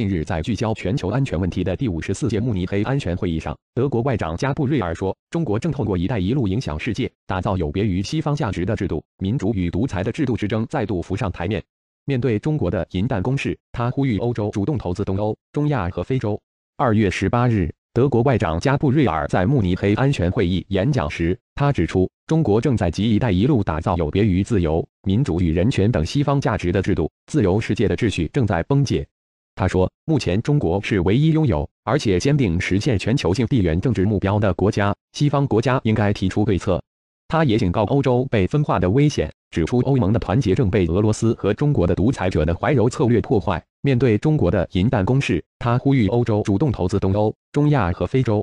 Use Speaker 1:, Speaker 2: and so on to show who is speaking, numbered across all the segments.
Speaker 1: 近日，在聚焦全球安全问题的第五十四届慕尼黑安全会议上，德国外长加布瑞尔说：“中国正透过‘一带一路’影响世界，打造有别于西方价值的制度。民主与独裁的制度之争再度浮上台面。面对中国的银弹攻势，他呼吁欧洲主动投资东欧、中亚和非洲。”二月十八日，德国外长加布瑞尔在慕尼黑安全会议演讲时，他指出：“中国正在集‘一带一路’打造有别于自由、民主与人权等西方价值的制度。自由世界的秩序正在崩解。”他说，目前中国是唯一拥有而且坚定实现全球性地缘政治目标的国家。西方国家应该提出对策。他也警告欧洲被分化的危险，指出欧盟的团结正被俄罗斯和中国的独裁者的怀柔策略破坏。面对中国的银弹攻势，他呼吁欧洲主动投资东欧、中亚和非洲。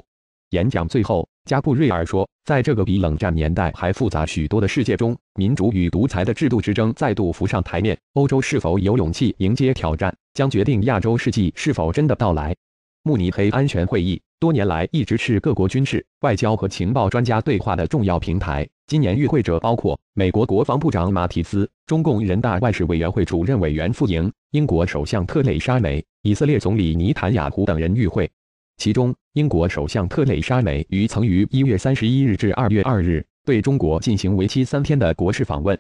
Speaker 1: 演讲最后，加布瑞尔说，在这个比冷战年代还复杂许多的世界中，民主与独裁的制度之争再度浮上台面。欧洲是否有勇气迎接挑战？将决定亚洲世纪是否真的到来。慕尼黑安全会议多年来一直是各国军事、外交和情报专家对话的重要平台。今年与会者包括美国国防部长马提斯、中共人大外事委员会主任委员傅莹、英国首相特蕾莎梅、以色列总理尼坦雅胡等人与会。其中，英国首相特蕾莎梅于曾于一月三十一日至二月二日对中国进行为期三天的国事访问。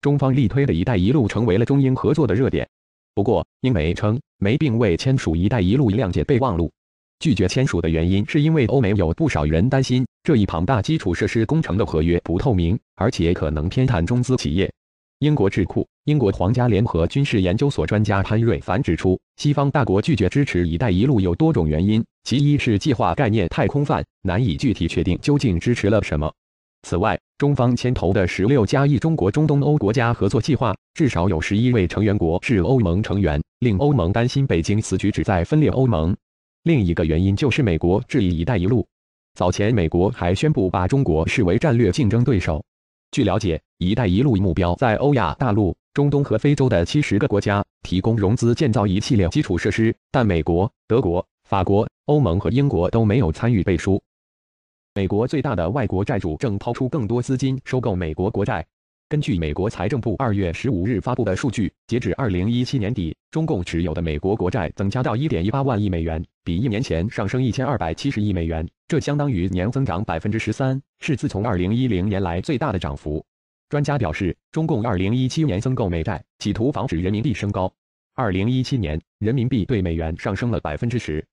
Speaker 1: 中方力推的一带一路成为了中英合作的热点。不过，英媒称，没并未签署“一带一路”谅解备忘录，拒绝签署的原因是因为欧美有不少人担心这一庞大基础设施工程的合约不透明，而且可能偏袒中资企业。英国智库英国皇家联合军事研究所专家潘瑞凡指出，西方大国拒绝支持“一带一路”有多种原因，其一是计划概念太空泛，难以具体确定究竟支持了什么。此外，中方牵头的“十六加一”中国中东欧国家合作计划，至少有十一位成员国是欧盟成员，令欧盟担心北京此举旨在分裂欧盟。另一个原因就是美国质疑“一带一路”。早前，美国还宣布把中国视为战略竞争对手。据了解，“一带一路”目标在欧亚大陆、中东和非洲的七十个国家提供融资，建造一系列基础设施，但美国、德国、法国、欧盟和英国都没有参与背书。美国最大的外国债主正抛出更多资金收购美国国债。根据美国财政部二月十五日发布的数据，截至二零一七年底，中共持有的美国国债增加到一点一八万亿美元，比一年前上升一千二百七十亿美元，这相当于年增长百分之十三，是自从二零一零年来最大的涨幅。专家表示，中共二零一七年增购美债，企图防止人民币升高。二零一七年，人民币对美元上升了百分之十。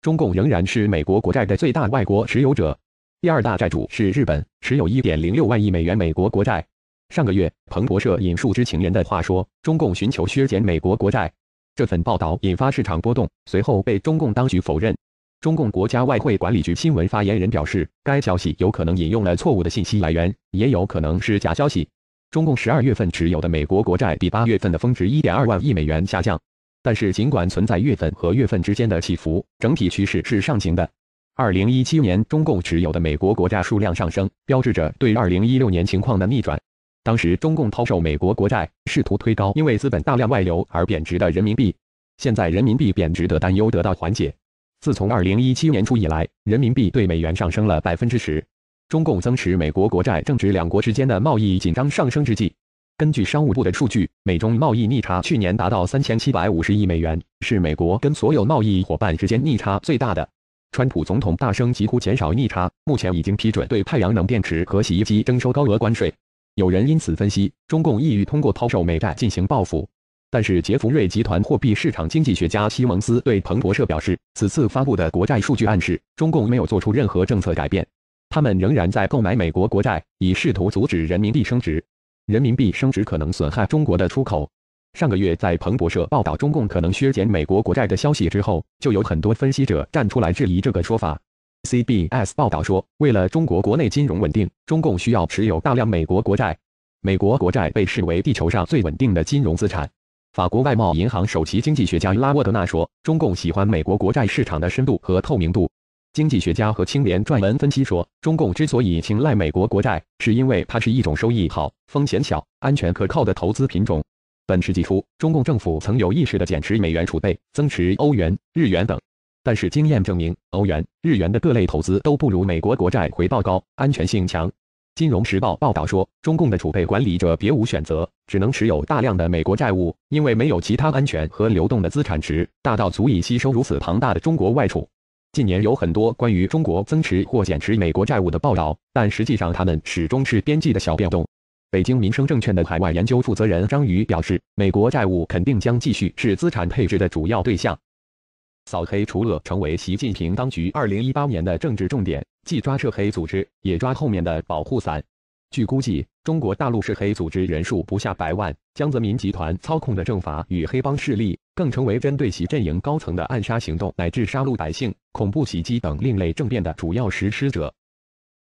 Speaker 1: 中共仍然是美国国债的最大外国持有者，第二大债主是日本，持有1.06万亿美元美国国债。上个月，彭博社引述知情人的话说，中共寻求削减美国国债。这份报道引发市场波动，随后被中共当局否认。中共国家外汇管理局新闻发言人表示，该消息有可能引用了错误的信息来源，也有可能是假消息。中共十二月份持有的美国国债比八月份的峰值1.2万亿美元下降。但是，尽管存在月份和月份之间的起伏，整体趋势是上行的。二零一七年，中共持有的美国国债数量上升，标志着对二零一六年情况的逆转。当时，中共抛售美国国债，试图推高因为资本大量外流而贬值的人民币。现在，人民币贬值的担忧得到缓解。自从二零一七年初以来，人民币对美元上升了百分之十。中共增持美国国债，正值两国之间的贸易紧张上升之际。根据商务部的数据，美中贸易逆差去年达到三千七百五十亿美元，是美国跟所有贸易伙伴之间逆差最大的。川普总统大声疾呼减少逆差，目前已经批准对太阳能电池和洗衣机征收高额关税。有人因此分析，中共意欲通过抛售美债进行报复。但是，杰弗瑞集团货币市场经济学家西蒙斯对彭博社表示，此次发布的国债数据暗示，中共没有做出任何政策改变，他们仍然在购买美国国债，以试图阻止人民币升值。人民币升值可能损害中国的出口。上个月，在彭博社报道中共可能削减美国国债的消息之后，就有很多分析者站出来质疑这个说法。CBS 报道说，为了中国国内金融稳定，中共需要持有大量美国国债。美国国债被视为地球上最稳定的金融资产。法国外贸银行首席经济学家拉沃德纳说，中共喜欢美国国债市场的深度和透明度。经济学家和青联撰文分析说，中共之所以青睐美国国债，是因为它是一种收益好、风险小、安全可靠的投资品种。本世纪初，中共政府曾有意识地减持美元储备，增持欧元、日元等。但是，经验证明，欧元、日元的各类投资都不如美国国债回报高、安全性强。《金融时报》报道说，中共的储备管理者别无选择，只能持有大量的美国债务，因为没有其他安全和流动的资产池大到足以吸收如此庞大的中国外储。近年有很多关于中国增持或减持美国债务的报道，但实际上他们始终是边际的小变动。北京民生证券的海外研究负责人张瑜表示，美国债务肯定将继续是资产配置的主要对象。扫黑除恶成为习近平当局二零一八年的政治重点，既抓涉黑组织，也抓后面的保护伞。据估计，中国大陆涉黑组织人数不下百万。江泽民集团操控的政法与黑帮势力，更成为针对其阵营高层的暗杀行动乃至杀戮百姓、恐怖袭击等另类政变的主要实施者。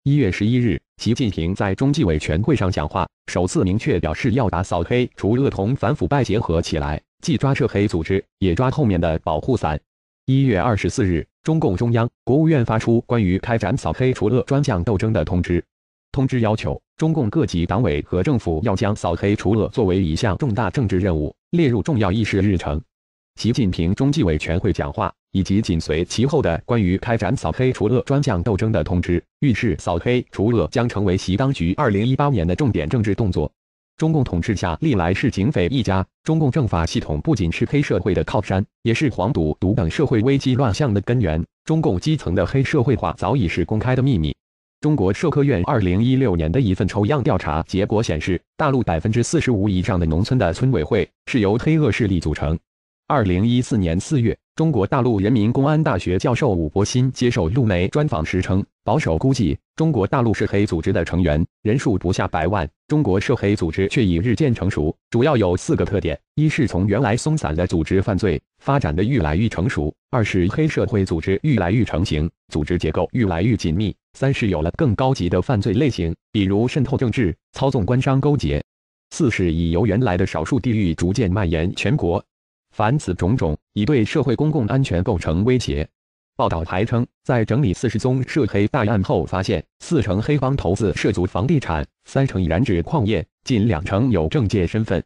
Speaker 1: 一月十一日，习近平在中纪委全会上讲话，首次明确表示要把扫黑除恶同反腐败结合起来，既抓涉黑组织，也抓后面的保护伞。一月二十四日，中共中央、国务院发出关于开展扫黑除恶专项斗争的通知。通知要求，中共各级党委和政府要将扫黑除恶作为一项重大政治任务，列入重要议事日程。习近平中纪委全会讲话以及紧随其后的关于开展扫黑除恶专项斗争的通知，预示扫黑除恶将成为习当局2018年的重点政治动作。中共统治下历来是警匪一家，中共政法系统不仅是黑社会的靠山，也是黄赌毒等社会危机乱象的根源。中共基层的黑社会化早已是公开的秘密。中国社科院2016年的一份抽样调查结果显示，大陆百分之四十五以上的农村的村委会是由黑恶势力组成。2014年4月，中国大陆人民公安大学教授武伯鑫接受路媒专访时称，保守估计，中国大陆涉黑组织的成员人数不下百万。中国涉黑组织却已日渐成熟，主要有四个特点：一是从原来松散的组织犯罪，发展的愈来愈成熟；二是黑社会组织愈来愈成型，组织结构愈来愈紧密。三是有了更高级的犯罪类型，比如渗透政治、操纵官商勾结；四是已由原来的少数地域逐渐蔓延全国。凡此种种，已对社会公共安全构成威胁。报道还称，在整理四十宗涉黑大案后，发现四成黑帮头子涉足房地产，三成已染指矿业，近两成有政界身份。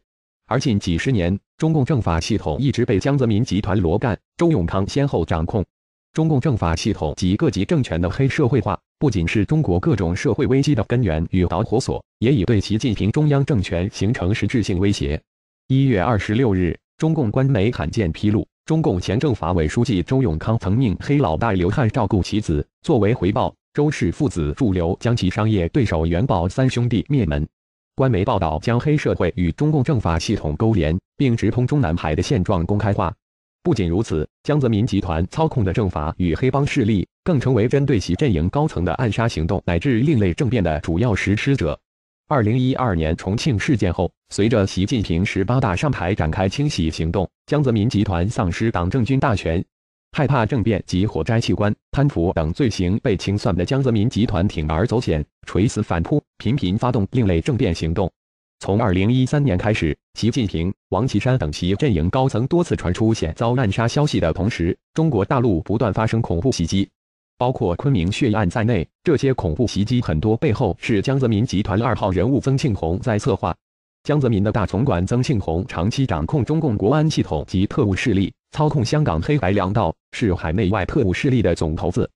Speaker 1: 而近几十年，中共政法系统一直被江泽民集团、罗干、周永康先后掌控。中共政法系统及各级政权的黑社会化。不仅是中国各种社会危机的根源与导火索，也已对习近平中央政权形成实质性威胁。一月二十六日，中共官媒罕见披露，中共前政法委书记周永康曾命黑老大刘汉照顾其子，作为回报，周氏父子驻刘将其商业对手元宝三兄弟灭门。官媒报道将黑社会与中共政法系统勾连，并直通中南海的现状公开化。不仅如此，江泽民集团操控的政法与黑帮势力，更成为针对其阵营高层的暗杀行动乃至另类政变的主要实施者。二零一二年重庆事件后，随着习近平十八大上台展开清洗行动，江泽民集团丧失党政军大权，害怕政变及火灾、器官贪腐等罪行被清算的江泽民集团铤而走险、垂死反扑，频频发动另类政变行动。从二零一三年开始，习近平、王岐山等其阵营高层多次传出险遭暗杀消息的同时，中国大陆不断发生恐怖袭击，包括昆明血案在内，这些恐怖袭击很多背后是江泽民集团二号人物曾庆红在策划。江泽民的大总管曾庆红长期掌控中共国安系统及特务势力，操控香港黑白两道，是海内外特务势力的总头子。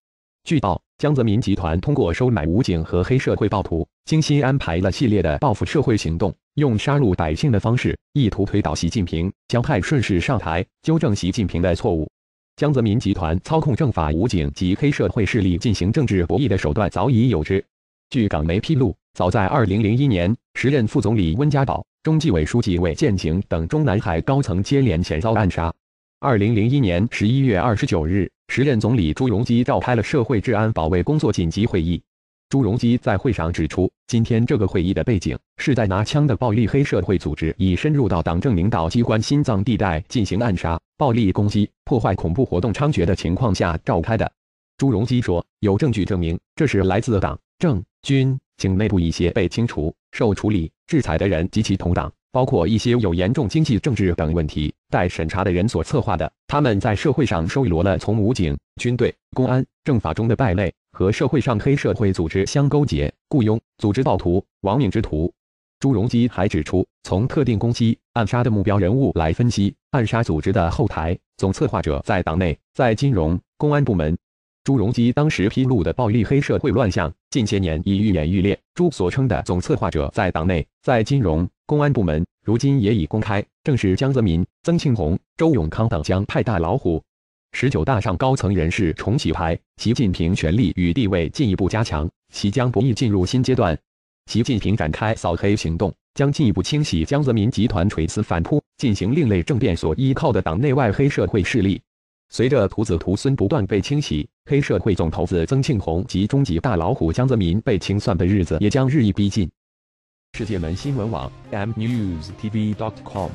Speaker 1: 据报江泽民集团通过收买武警和黑社会暴徒，精心安排了系列的报复社会行动，用杀戮百姓的方式，意图推倒习近平，将派顺势上台，纠正习近平的错误。江泽民集团操控政法、武警及黑社会势力进行政治博弈的手段早已有之。据港媒披露，早在2001年，时任副总理温家宝、中纪委书记韦健平等中南海高层接连前遭暗杀。2001年11月29日。时任总理朱镕基召开了社会治安保卫工作紧急会议。朱镕基在会上指出，今天这个会议的背景是在拿枪的暴力黑社会组织已深入到党政领导机关心脏地带进行暗杀、暴力攻击、破坏、恐怖活动猖獗的情况下召开的。朱镕基说，有证据证明，这是来自党政军警内部一些被清除、受处理、制裁的人及其同党，包括一些有严重经济、政治等问题。待审查的人所策划的，他们在社会上收罗了从武警、军队、公安、政法中的败类，和社会上黑社会组织相勾结，雇佣、组织暴徒、亡命之徒。朱镕基还指出，从特定攻击、暗杀的目标人物来分析，暗杀组织的后台、总策划者在党内、在金融、公安部门。朱镕基当时披露的暴力黑社会乱象，近些年已愈演愈烈。朱所称的总策划者在党内、在金融、公安部门。如今也已公开，正是江泽民、曾庆红、周永康等江派大老虎。十九大上高层人士重洗牌，习近平权力与地位进一步加强，其将不易进入新阶段。习近平展开扫黑行动，将进一步清洗江泽民集团垂死反扑，进行另类政变所依靠的党内外黑社会势力。随着徒子徒孙不断被清洗，黑社会总头子曾庆红及终极大老虎江泽民被清算的日子也将日益逼近。世界门新闻网 mnews tv dot com。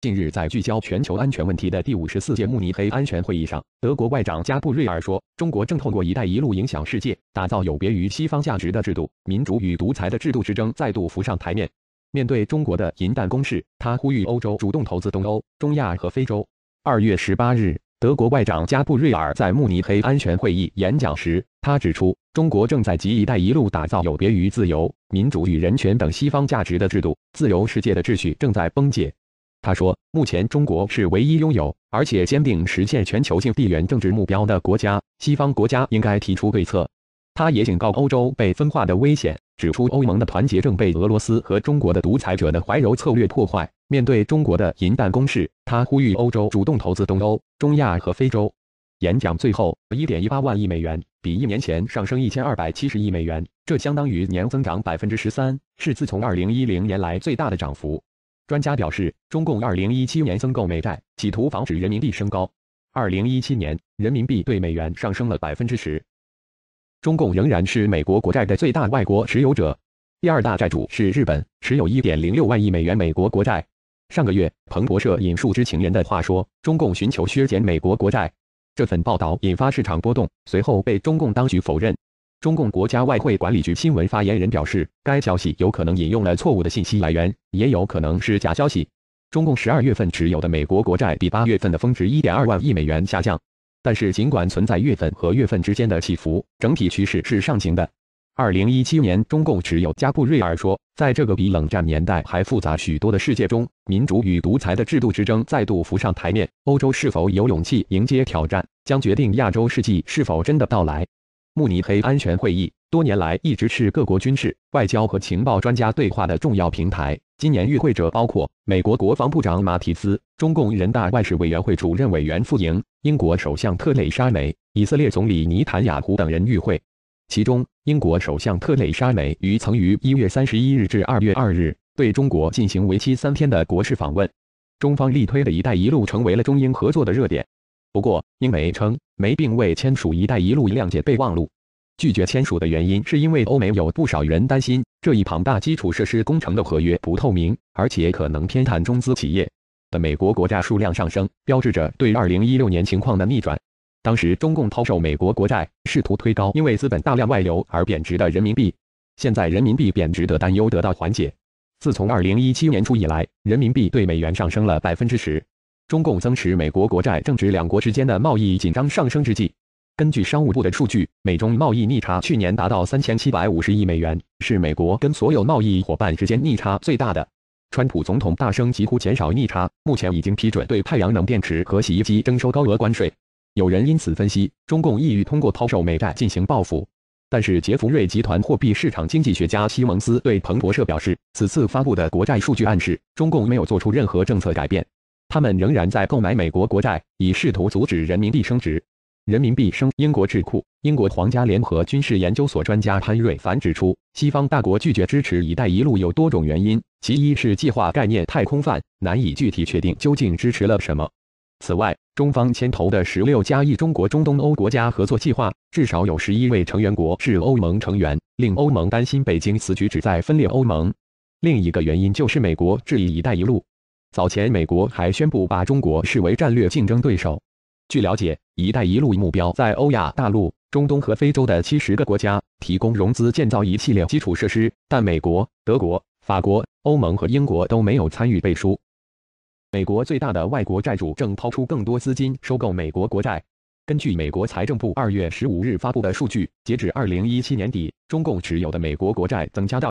Speaker 1: 近日，在聚焦全球安全问题的第五十四届慕尼黑安全会议上，德国外长加布瑞尔说：“中国正透过‘一带一路’影响世界，打造有别于西方价值的制度。民主与独裁的制度之争再度浮上台面。面对中国的银弹攻势，他呼吁欧洲主动投资东欧、中亚和非洲。”二月十八日。德国外长加布瑞尔在慕尼黑安全会议演讲时，他指出，中国正在及“一带一路”打造有别于自由、民主与人权等西方价值的制度。自由世界的秩序正在崩解。他说，目前中国是唯一拥有而且坚定实现全球性地缘政治目标的国家。西方国家应该提出对策。他也警告欧洲被分化的危险，指出欧盟的团结正被俄罗斯和中国的独裁者的怀柔策略破坏。面对中国的银弹攻势，他呼吁欧洲主动投资东欧、中亚和非洲。演讲最后，一点一八万亿美元比一年前上升一千二百七十亿美元，这相当于年增长百分之十三，是自从二零一零年来最大的涨幅。专家表示，中共二零一七年增购美债，企图防止人民币升高。二零一七年，人民币对美元上升了百分之十。中共仍然是美国国债的最大外国持有者，第二大债主是日本，持有1.06万亿美元美国国债。上个月，彭博社引述知情人的话说，中共寻求削减美国国债。这份报道引发市场波动，随后被中共当局否认。中共国家外汇管理局新闻发言人表示，该消息有可能引用了错误的信息来源，也有可能是假消息。中共十二月份持有的美国国债比八月份的峰值1.2万亿美元下降。但是，尽管存在月份和月份之间的起伏，整体趋势是上行的。二零一七年，中共持有加布瑞尔说，在这个比冷战年代还复杂许多的世界中，民主与独裁的制度之争再度浮上台面。欧洲是否有勇气迎接挑战，将决定亚洲世纪是否真的到来。慕尼黑安全会议。多年来一直是各国军事、外交和情报专家对话的重要平台。今年与会者包括美国国防部长马提斯、中共人大外事委员会主任委员傅莹、英国首相特蕾莎梅、以色列总理尼坦雅胡等人与会。其中，英国首相特蕾莎梅于曾于一月三十一日至二月二日对中国进行为期三天的国事访问。中方力推的“一带一路”成为了中英合作的热点。不过，英媒称，梅并未签署“一带一路”谅解备忘录。拒绝签署的原因是因为欧美有不少人担心这一庞大基础设施工程的合约不透明，而且可能偏袒中资企业。的美国国债数量上升，标志着对2016年情况的逆转。当时，中共抛售美国国债，试图推高因为资本大量外流而贬值的人民币。现在，人民币贬值的担忧得到缓解。自从2017年初以来，人民币对美元上升了百分之十。中共增持美国国债，正值两国之间的贸易紧张上升之际。根据商务部的数据，美中贸易逆差去年达到三千七百五十亿美元，是美国跟所有贸易伙伴之间逆差最大的。川普总统大声疾呼减少逆差，目前已经批准对太阳能电池和洗衣机征收高额关税。有人因此分析，中共意欲通过抛售美债进行报复。但是，杰弗瑞集团货币市场经济学家西蒙斯对彭博社表示，此次发布的国债数据暗示，中共没有做出任何政策改变，他们仍然在购买美国国债，以试图阻止人民币升值。人民币升。英国智库、英国皇家联合军事研究所专家潘瑞凡指出，西方大国拒绝支持“一带一路”有多种原因，其一是计划概念太空泛，难以具体确定究竟支持了什么。此外，中方牵头的“十六加一”中国中东欧国家合作计划，至少有十一位成员国是欧盟成员，令欧盟担心北京此举旨在分裂欧盟。另一个原因就是美国质疑“一带一路”，早前美国还宣布把中国视为战略竞争对手。据了解，“一带一路”目标在欧亚大陆、中东和非洲的七十个国家提供融资，建造一系列基础设施，但美国、德国、法国、欧盟和英国都没有参与背书。美国最大的外国债主正抛出更多资金收购美国国债。根据美国财政部二月十五日发布的数据，截至二零一七年底，中共持有的美国国债增加到。